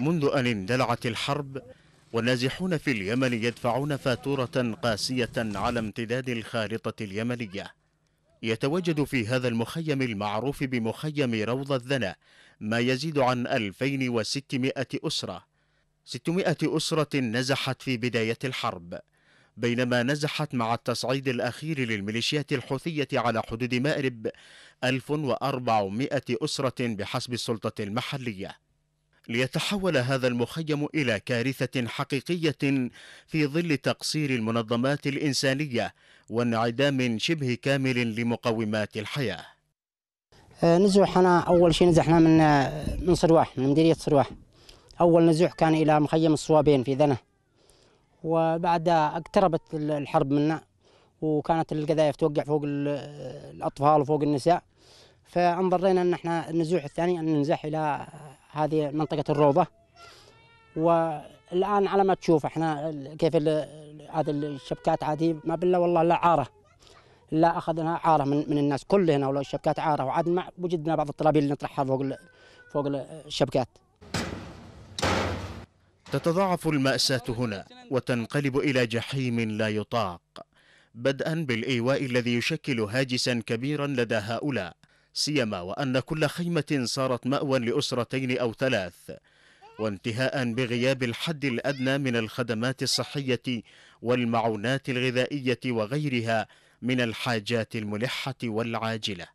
منذ أن اندلعت الحرب والنازحون في اليمن يدفعون فاتورة قاسية على امتداد الخارطة اليمنية يتواجد في هذا المخيم المعروف بمخيم روض الذنى ما يزيد عن 2600 أسرة 600 أسرة نزحت في بداية الحرب بينما نزحت مع التصعيد الأخير للميليشيات الحوثية على حدود مأرب 1400 أسرة بحسب السلطة المحلية ليتحول هذا المخيم إلى كارثة حقيقية في ظل تقصير المنظمات الإنسانية وانعدام شبه كامل لمقومات الحياة آه، نزوحنا أول شيء نزحنا من آه، من صرواح من مديرية صرواح أول نزوح كان إلى مخيم الصوابين في ذنه وبعدها اقتربت الحرب منا وكانت القذائف توقع فوق الاطفال وفوق النساء فانضرينا ان احنا النزوح الثاني ان ننزح الى هذه منطقه الروضه والان على ما تشوف احنا كيف هذه الشبكات عادي ما بالله والله لا عاره لا اخذنا عاره من, من الناس كل هنا ولا الشبكات عاره وعاد ما وجدنا بعض الطلابيل اللي نطرحها فوق فوق الشبكات تتضاعف المأساة هنا وتنقلب إلى جحيم لا يطاق بدءا بالإيواء الذي يشكل هاجسا كبيرا لدى هؤلاء سيما وأن كل خيمة صارت مأوى لأسرتين أو ثلاث وانتهاء بغياب الحد الأدنى من الخدمات الصحية والمعونات الغذائية وغيرها من الحاجات الملحة والعاجلة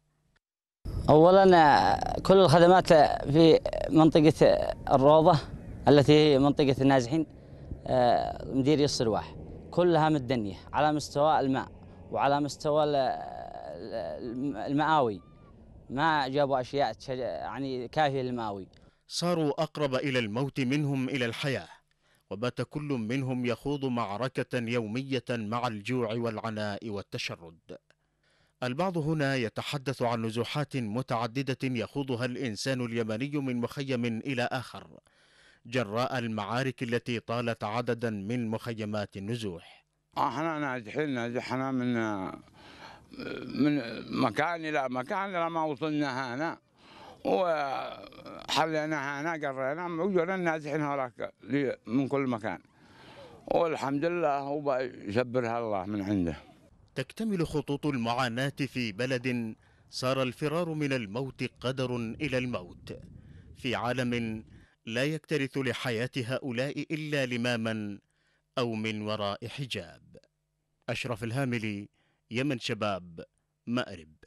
أولا كل الخدمات في منطقة الروضة التي هي منطقة النازحين آه، مديري السرواح كلها مدنية على مستوى الماء وعلى مستوى المآوي ما جابوا اشياء يعني كافيه للمآوي صاروا اقرب الى الموت منهم الى الحياه وبات كل منهم يخوض معركه يوميه مع الجوع والعناء والتشرد البعض هنا يتحدث عن نزوحات متعدده يخوضها الانسان اليمني من مخيم الى اخر جراء المعارك التي طالت عددا من مخيمات النزوح آه، احنا نازحين نزحنا من من مكان الى مكان لما وصلنا هنا وحلينا هنا قرينا وجونا النازحين هناك من كل مكان والحمد لله هو الله من عنده تكتمل خطوط المعاناة في بلد صار الفرار من الموت قدر إلى الموت في عالم لا يكترث لحياة هؤلاء إلا لماما أو من وراء حجاب أشرف الهاملي يمن شباب مأرب